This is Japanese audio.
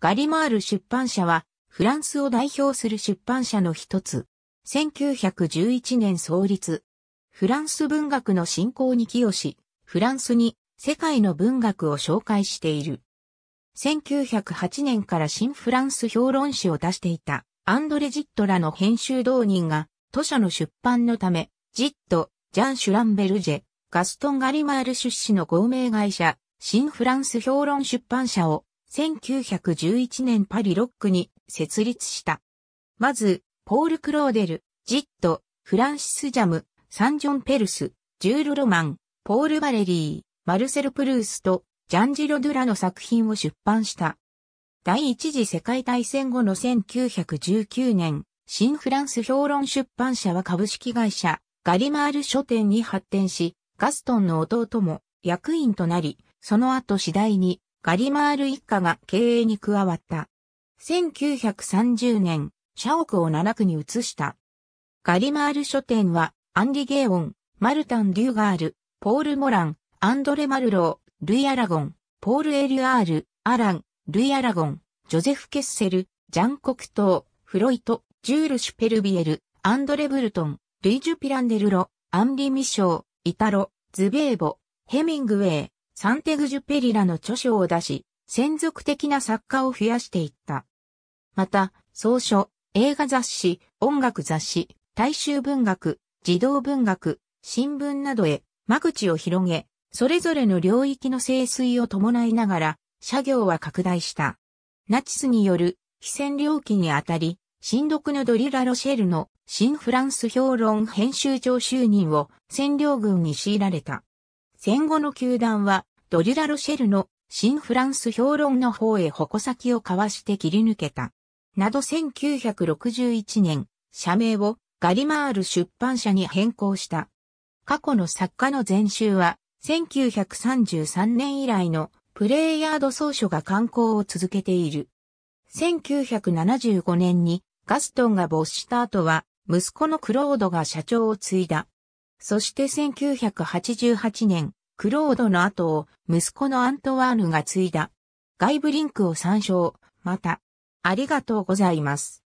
ガリマール出版社は、フランスを代表する出版社の一つ。1911年創立。フランス文学の振興に寄与し、フランスに世界の文学を紹介している。1908年から新フランス評論誌を出していたアンドレ・ジットらの編集同人が図書の出版のため、ジット、ジャン・シュランベルジェ、ガストン・ガリマール出資の合名会社、新フランス評論出版社を1911年パリロックに設立した。まず、ポール・クローデル、ジット、フランシス・ジャム、サンジョン・ペルス、ジュール・ロマン、ポール・バレリー、マルセル・プルースとジャンジロ・ドゥラの作品を出版した。第一次世界大戦後の1919年、新フランス評論出版社は株式会社、ガリマール書店に発展し、ガストンの弟も役員となり、その後次第にガリマール一家が経営に加わった。1930年、社屋を7区に移した。ガリマール書店は、アンリ・ゲーオン、マルタン・デューガール、ポール・モラン、アンドレ・マルロー、ルイ・アラゴン、ポール・エリュアール、アラン、ルイ・アラゴン、ジョゼフ・ケッセル、ジャン・コクトー、フロイト、ジュール・シュペルビエル、アンドレ・ブルトン、ルイジュ・ピランデルロ、アンリ・ミショー、イタロ、ズベーボ、ヘミングウェイ、サンテグジュペリラの著書を出し、専属的な作家を増やしていった。また、草書、映画雑誌、音楽雑誌、大衆文学、児童文学、新聞などへ間口を広げ、それぞれの領域の清水を伴いながら、社業は拡大した。ナチスによる非占領期にあたり、新読のドリラ・ロシェルの新フランス評論編集長就任を占領軍に強いられた。戦後の球団は、ドリュラ・ロシェルの新フランス評論の方へ矛先を交わして切り抜けた。など1961年、社名をガリマール出版社に変更した。過去の作家の全集は、1933年以来のプレイヤード総書が刊行を続けている。1975年にガストンが没した後は、息子のクロードが社長を継いだ。そして1988年、クロードの後を息子のアントワーヌが継いだ。外部リンクを参照。また、ありがとうございます。